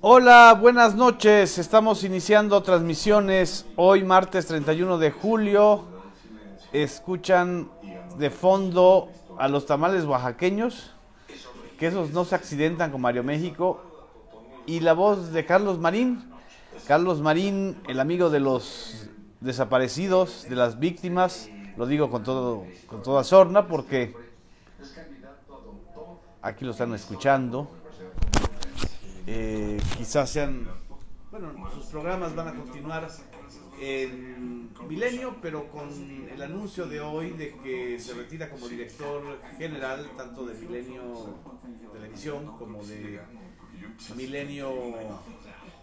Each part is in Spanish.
Hola, buenas noches. Estamos iniciando transmisiones hoy martes 31 de julio. Escuchan de fondo a los tamales oaxaqueños, que esos no se accidentan con Mario México. Y la voz de Carlos Marín. Carlos Marín, el amigo de los desaparecidos, de las víctimas. Lo digo con, todo, con toda sorna porque aquí lo están escuchando. Eh, quizás sean, bueno, sus programas van a continuar en Milenio, pero con el anuncio de hoy de que se retira como director general tanto de Milenio Televisión como de Milenio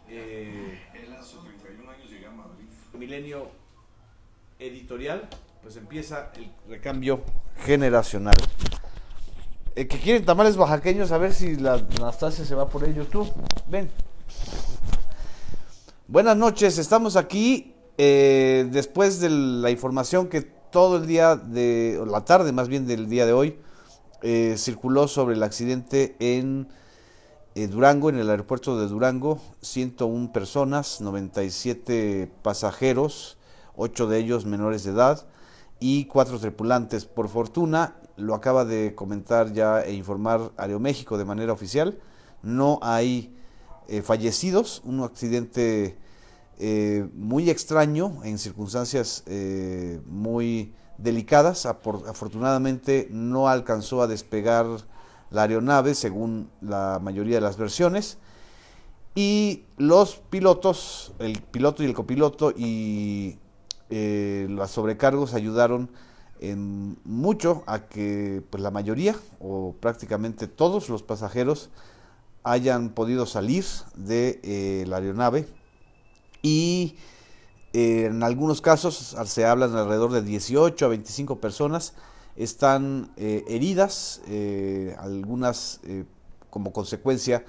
eh, Milenio Editorial, pues empieza el recambio generacional. Eh, que quieren tamales oaxaqueños, a ver si la Anastasia se va por ellos. Tú, ven. Buenas noches, estamos aquí eh, después de la información que todo el día de, la tarde más bien del día de hoy, eh, circuló sobre el accidente en Durango, en el aeropuerto de Durango, 101 personas, 97 pasajeros, ocho de ellos menores de edad y cuatro tripulantes. Por fortuna, lo acaba de comentar ya e informar Aeroméxico de manera oficial, no hay eh, fallecidos, un accidente eh, muy extraño en circunstancias eh, muy delicadas, afortunadamente no alcanzó a despegar la aeronave según la mayoría de las versiones. Y los pilotos, el piloto y el copiloto y los sobrecargos ayudaron en mucho a que pues, la mayoría o prácticamente todos los pasajeros hayan podido salir de eh, la aeronave y eh, en algunos casos se hablan de alrededor de 18 a 25 personas están eh, heridas, algunas como consecuencia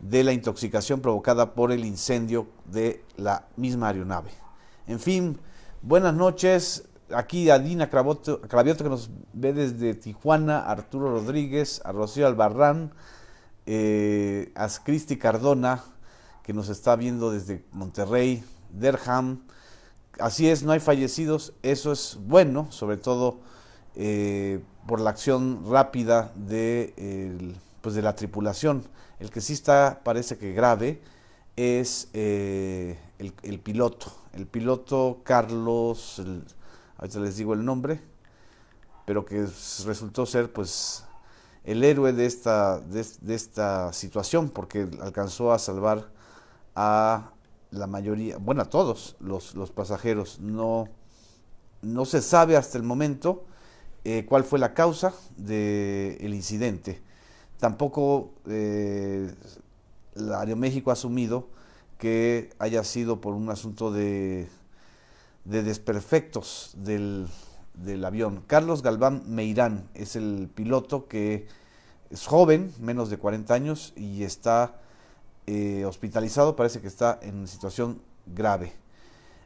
de la intoxicación provocada por el incendio de la misma aeronave. En fin, buenas noches, aquí a Dina Cravioto, que nos ve desde Tijuana, Arturo Rodríguez, a Rocío Albarrán, eh, a Cristi Cardona, que nos está viendo desde Monterrey, Derham. Así es, no hay fallecidos, eso es bueno, sobre todo eh, por la acción rápida de, pues, de la tripulación. El que sí está, parece que grave, es eh, el, piloto, el piloto Carlos ahorita les digo el nombre, pero que resultó ser pues el héroe de esta, de, esta situación, porque alcanzó a salvar a la mayoría, bueno, a todos los, pasajeros. No, no se sabe hasta el momento eh, cuál fue la causa del incidente. Tampoco eh, la Aeroméxico ha asumido que haya sido por un asunto de de desperfectos del, avión. Carlos Galván Meirán es el piloto que es joven, menos de 40 años, y está eh, hospitalizado, parece que está en situación grave.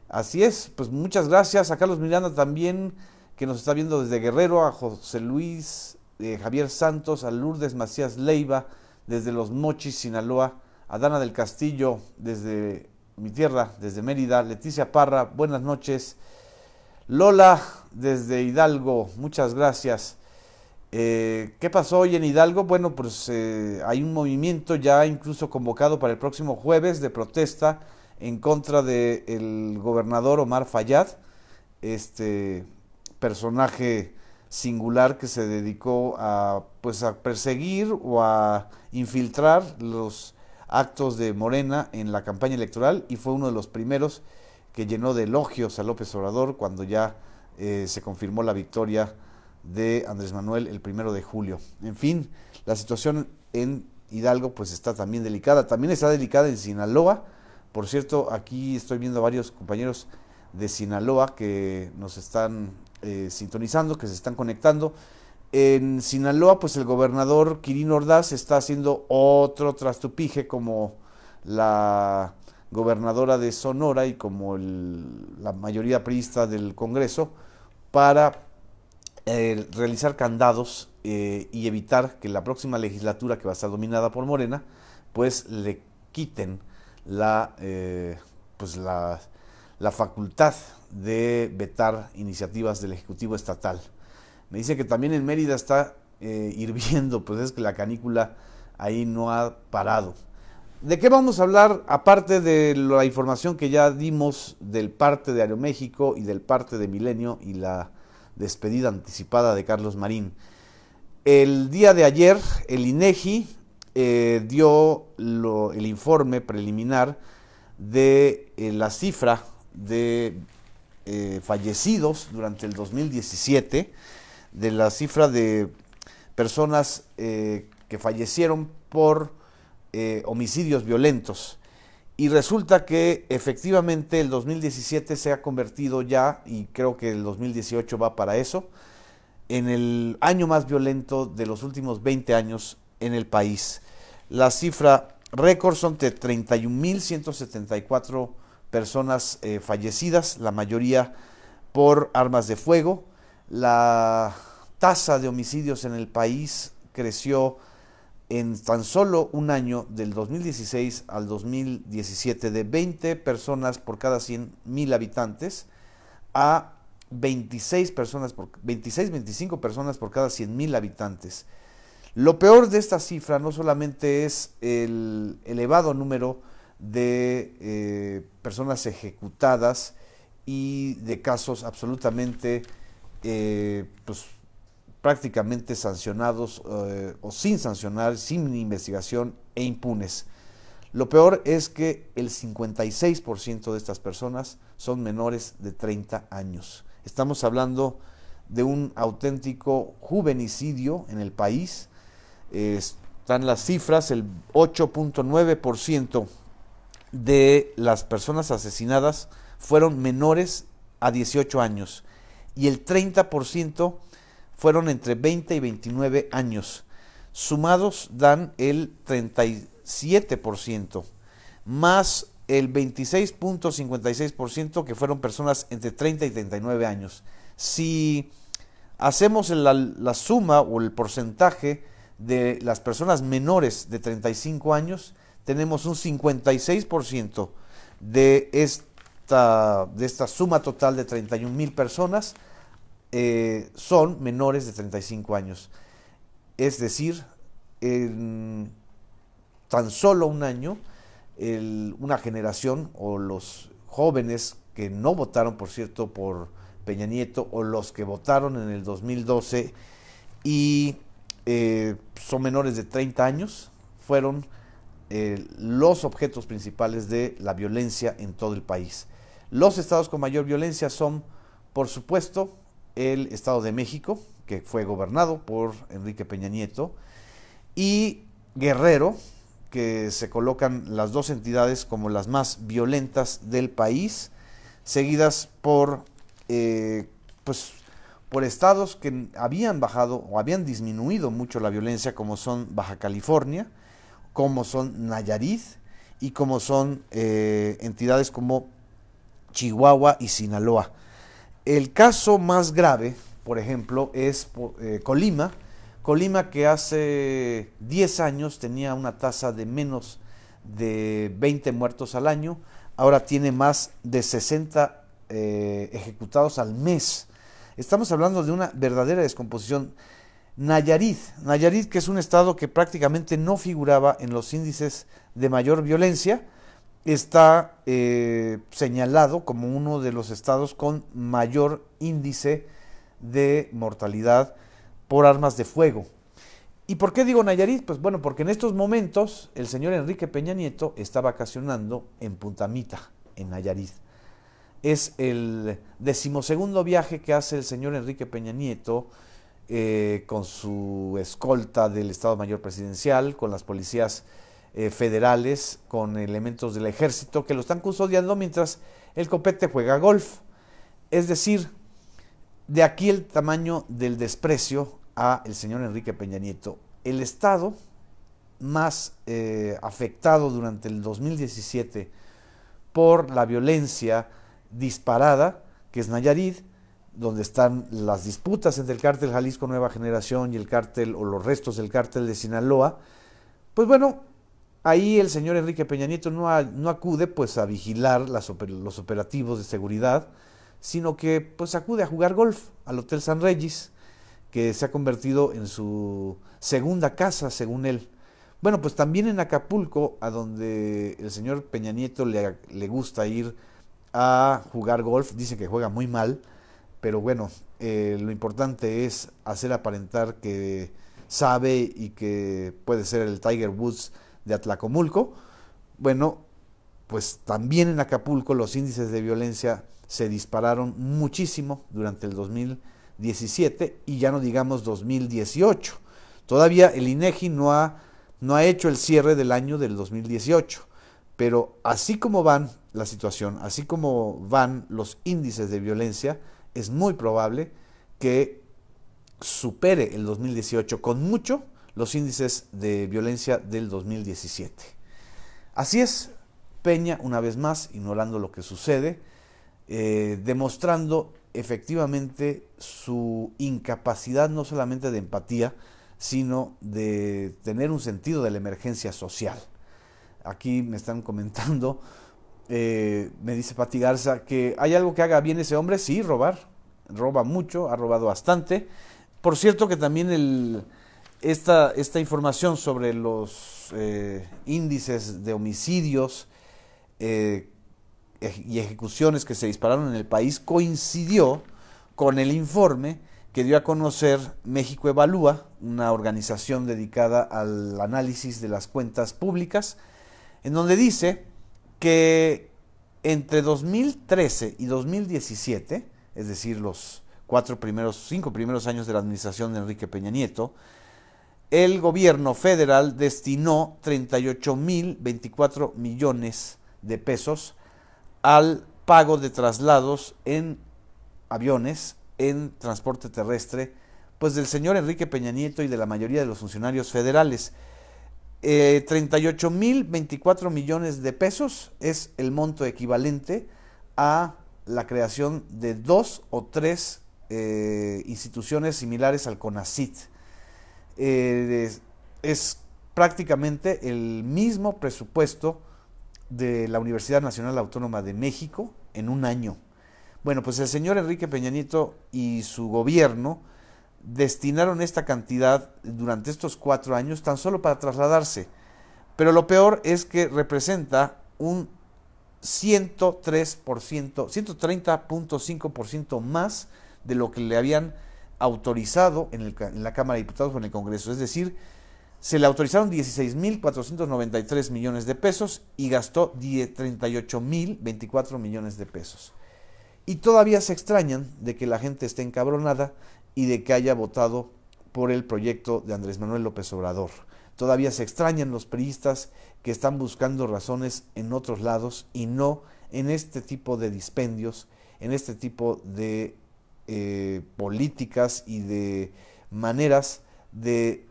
Así es, pues muchas gracias a Carlos Miranda también, que nos está viendo desde Guerrero, a José Luis, eh, Javier Santos, a Lourdes Macías Leiva, desde Los Mochis, Sinaloa, a Dana del Castillo, desde mi tierra, desde Mérida. Leticia Parra, buenas noches. Lola, desde Hidalgo, muchas gracias. Eh, ¿Qué pasó hoy en Hidalgo? Bueno, pues eh, hay un movimiento ya incluso convocado para el próximo jueves de protesta en contra del el gobernador Omar Fayad, este personaje singular que se dedicó a pues a perseguir o a infiltrar los actos de Morena en la campaña electoral y fue uno de los primeros que llenó de elogios a López Obrador cuando ya eh, se confirmó la victoria de Andrés Manuel el primero de julio. En fin, la situación en Hidalgo pues está también delicada. También está delicada en Sinaloa. Por cierto, aquí estoy viendo a varios compañeros de Sinaloa que nos están eh, sintonizando, que se están conectando. En Sinaloa, pues el gobernador Quirino Ordaz está haciendo otro trastupije como la gobernadora de Sonora y como la mayoría priista del Congreso para eh, realizar candados eh, y evitar que la próxima legislatura que va a estar dominada por Morena pues le quiten la eh, pues, la facultad de vetar iniciativas del Ejecutivo Estatal. Me dice que también en Mérida está eh, hirviendo, pues es que la canícula ahí no ha parado. ¿De qué vamos a hablar? Aparte de la información que ya dimos del parte de Aeroméxico y del parte de Milenio y la despedida anticipada de Carlos Marín. El día de ayer, el INEGI eh, dio el informe preliminar de eh, la cifra de fallecidos durante el 2017 de la cifra de personas eh, que fallecieron por eh, homicidios violentos. Y resulta que efectivamente el 2017 se ha convertido ya, y creo que el 2018 va para eso, en el año más violento de los últimos 20 años en el país. La cifra récord son de 31.174 personas eh, fallecidas, la mayoría por armas de fuego, la tasa de homicidios en el país creció en tan solo un año del 2016 al 2017 de 20 personas por cada 100 mil habitantes a 26 personas por 26 25 personas por cada 100 mil habitantes. Lo peor de esta cifra no solamente es el elevado número de eh, personas ejecutadas y de casos absolutamente eh, pues, prácticamente sancionados eh, o sin sancionar, sin investigación e impunes. Lo peor es que el 56% de estas personas son menores de 30 años. Estamos hablando de un auténtico juvenicidio en el país. Eh, están las cifras, el 8.9% de las personas asesinadas fueron menores a 18 años y el 30% fueron entre 20 y 29 años. Sumados dan el 37%, más el 26.56% que fueron personas entre 30 y 39 años. Si hacemos la, suma o el porcentaje de las personas menores de 35 años, tenemos un 56% de esta, de esta suma total de 31 mil personas eh, son menores de 35 años. Es decir, en tan solo un año, una generación o los jóvenes que no votaron, por cierto, por Peña Nieto o los que votaron en el 2012 y eh, son menores de 30 años, fueron eh, los objetos principales de la violencia en todo el país. Los estados con mayor violencia son, por supuesto, el Estado de México, que fue gobernado por Enrique Peña Nieto, y Guerrero, que se colocan las dos entidades como las más violentas del país, seguidas por, eh, pues, por estados que habían bajado o habían disminuido mucho la violencia, como son Baja California, como son Nayarit y como son eh, entidades como Chihuahua y Sinaloa. El caso más grave, por ejemplo, es eh, Colima. Colima que hace 10 años tenía una tasa de menos de 20 muertos al año, ahora tiene más de 60 eh, ejecutados al mes. Estamos hablando de una verdadera descomposición. Nayarit, Nayarit que es un estado que prácticamente no figuraba en los índices de mayor violencia, está eh, señalado como uno de los estados con mayor índice de mortalidad por armas de fuego. ¿Y por qué digo Nayarit? Pues bueno, porque en estos momentos el señor Enrique Peña Nieto está vacacionando en Puntamita, en Nayarit. Es el decimosegundo viaje que hace el señor Enrique Peña Nieto eh, con su escolta del Estado Mayor Presidencial, con las policías eh, federales con elementos del ejército que lo están custodiando mientras el copete juega golf. Es decir, de aquí el tamaño del desprecio a el señor Enrique Peña Nieto. El Estado más eh, afectado durante el 2017 por la violencia disparada, que es Nayarit, donde están las disputas entre el cártel Jalisco Nueva Generación y el cártel o los restos del cártel de Sinaloa, pues bueno, Ahí el señor Enrique Peña Nieto no, no acude pues a vigilar los operativos de seguridad, sino que pues acude a jugar golf al Hotel San Regis, que se ha convertido en su segunda casa, según él. Bueno, pues también en Acapulco, a donde el señor Peña Nieto le, le gusta ir a jugar golf, dice que juega muy mal, pero bueno, eh, lo importante es hacer aparentar que sabe y que puede ser el Tiger Woods de Atlacomulco, bueno, pues también en Acapulco los índices de violencia se dispararon muchísimo durante el 2017 y ya no digamos 2018. Todavía el INEGI no ha, no ha hecho el cierre del año del 2018, pero así como van la situación, así como van los índices de violencia, es muy probable que supere el 2018 con mucho los índices de violencia del 2017. Así es, Peña, una vez más, ignorando lo que sucede, eh, demostrando efectivamente su incapacidad no solamente de empatía, sino de tener un sentido de la emergencia social. Aquí me están comentando, eh, me dice Pati Garza, que hay algo que haga bien ese hombre, sí, robar, roba mucho, ha robado bastante. Por cierto que también el, esta, información sobre los eh, índices de homicidios eh, y ejecuciones que se dispararon en el país coincidió con el informe que dio a conocer México Evalúa, una organización dedicada al análisis de las cuentas públicas, en donde dice que entre 2013 y 2017, es decir, los cuatro primeros, cinco primeros años de la administración de Enrique Peña Nieto, el gobierno federal destinó 38.024 millones de pesos al pago de traslados en aviones, en transporte terrestre, pues del señor Enrique Peña Nieto y de la mayoría de los funcionarios federales. Eh, mil 38.024 millones de pesos es el monto equivalente a la creación de dos o tres eh, instituciones similares al CONACIT eh, es, prácticamente el mismo presupuesto de la Universidad Nacional Autónoma de México en un año. Bueno, pues el señor Enrique Peñanito y su gobierno destinaron esta cantidad durante estos cuatro años tan solo para trasladarse. Pero lo peor es que representa un 103%, 130.5% más de lo que le habían autorizado en, la Cámara de Diputados o en el Congreso. Es decir, se le autorizaron 16.493 millones de pesos y gastó 38.024 millones de pesos. Y todavía se extrañan de que la gente esté encabronada y de que haya votado por el proyecto de Andrés Manuel López Obrador. Todavía se extrañan los periodistas que están buscando razones en otros lados y no en este tipo de dispendios, en este tipo de eh, políticas y de maneras de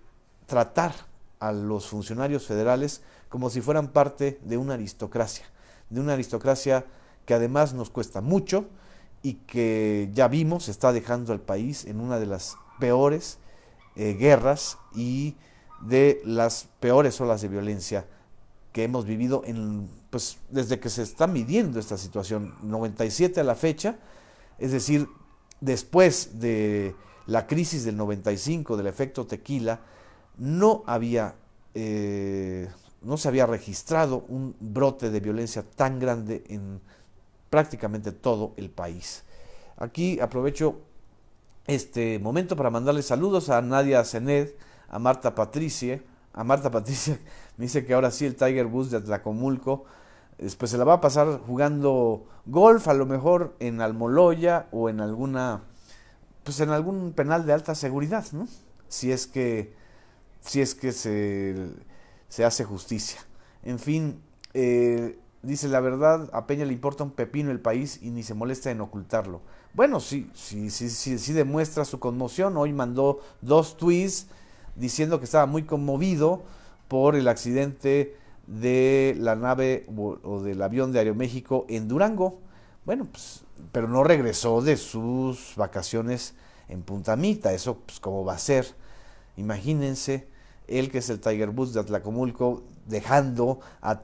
tratar a los funcionarios federales como si fueran parte de una aristocracia, de una aristocracia que además nos cuesta mucho y que ya vimos está dejando al país en una de las peores eh, guerras y de las peores olas de violencia que hemos vivido en, pues, desde que se está midiendo esta situación, 97 a la fecha, es decir, después de la crisis del 95, del efecto tequila, no había, eh, no se había registrado un brote de violencia tan grande en prácticamente todo el país. Aquí aprovecho este momento para mandarle saludos a Nadia Zened, a Marta Patricia, a Marta Patricia, me dice que ahora sí el Tiger Bus de Atlacomulco, Después se la va a pasar jugando golf, a lo mejor en Almoloya o en alguna, pues en algún penal de alta seguridad, ¿no? Si es que, si es que se, se hace justicia. En fin, eh, dice la verdad, a Peña le importa un pepino el país y ni se molesta en ocultarlo. Bueno, sí, sí, sí, sí, sí demuestra su conmoción. Hoy mandó dos tweets diciendo que estaba muy conmovido por el accidente de la nave o del avión de Aeroméxico en Durango. Bueno, pues, pero no regresó de sus vacaciones en Puntamita. Eso, pues, ¿cómo va a ser? Imagínense él que es el Tiger Bus de Atlacomulco, dejando a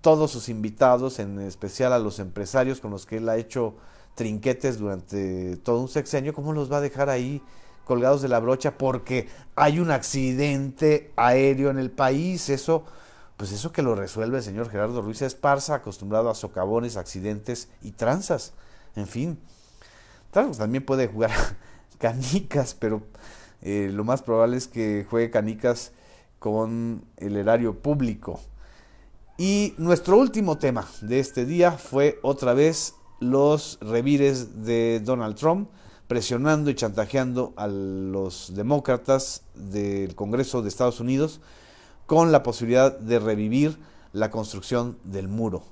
todos sus invitados, en especial a los empresarios con los que él ha hecho trinquetes durante todo un sexenio, ¿cómo los va a dejar ahí colgados de la brocha? Porque hay un accidente aéreo en el país, eso pues eso que lo resuelve el señor Gerardo Ruiz Esparza, acostumbrado a socavones, accidentes y tranzas. En fin, también puede jugar canicas, pero eh, lo más probable es que juegue canicas con el erario público. Y nuestro último tema de este día fue otra vez los revires de Donald Trump presionando y chantajeando a los demócratas del Congreso de Estados Unidos con la posibilidad de revivir la construcción del muro.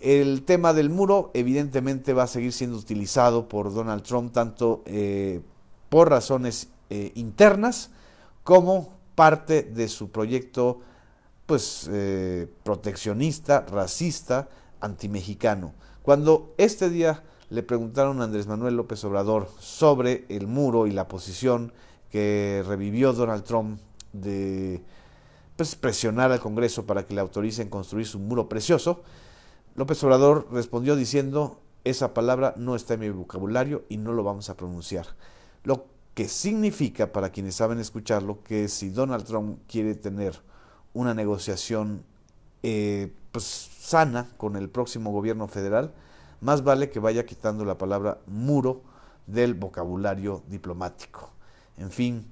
El tema del muro evidentemente va a seguir siendo utilizado por Donald Trump tanto eh, por razones eh, internas como parte de su proyecto pues, eh, proteccionista, racista, antimexicano. Cuando este día le preguntaron a Andrés Manuel López Obrador sobre el muro y la posición que revivió Donald Trump de presionar al Congreso para que le autoricen construir su muro precioso, López Obrador respondió diciendo, esa palabra no está en mi vocabulario y no lo vamos a pronunciar. Lo que significa, para quienes saben escucharlo, que si Donald Trump quiere tener una negociación eh, pues, sana con el próximo gobierno federal, más vale que vaya quitando la palabra muro del vocabulario diplomático. En fin,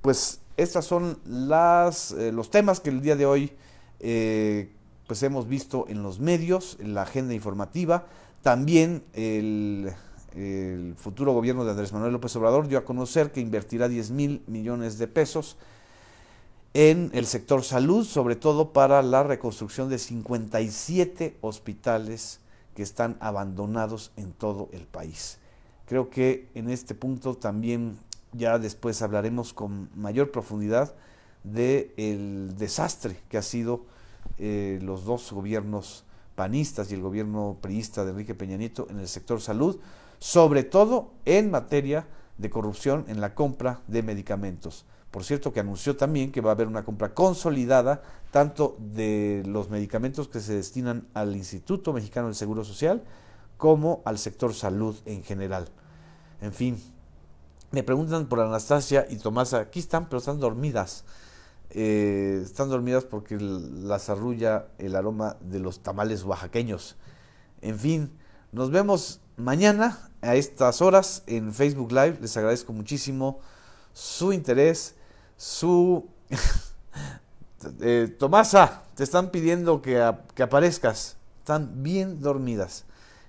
pues estos son las, eh, los temas que el día de hoy eh, pues hemos visto en los medios, en la agenda informativa. También el, el, futuro gobierno de Andrés Manuel López Obrador dio a conocer que invertirá 10 mil millones de pesos en el sector salud, sobre todo para la reconstrucción de 57 hospitales que están abandonados en todo el país. Creo que en este punto también ya después hablaremos con mayor profundidad del desastre que ha sido eh, los dos gobiernos panistas y el gobierno priista de Enrique Peña Nieto en el sector salud, sobre todo en materia de corrupción en la compra de medicamentos. Por cierto, que anunció también que va a haber una compra consolidada tanto de los medicamentos que se destinan al Instituto Mexicano del Seguro Social como al sector salud en general. En fin, me preguntan por Anastasia y Tomasa. Aquí están, pero están dormidas. Eh, están dormidas porque las arrulla el aroma de los tamales oaxaqueños. En fin, nos vemos mañana a estas horas en Facebook Live. Les agradezco muchísimo su interés, su... Eh, Tomasa, te están pidiendo que, que aparezcas. Están bien dormidas.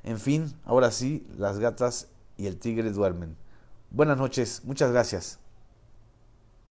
En fin, ahora sí, las gatas y el tigre duermen. Buenas noches, muchas gracias.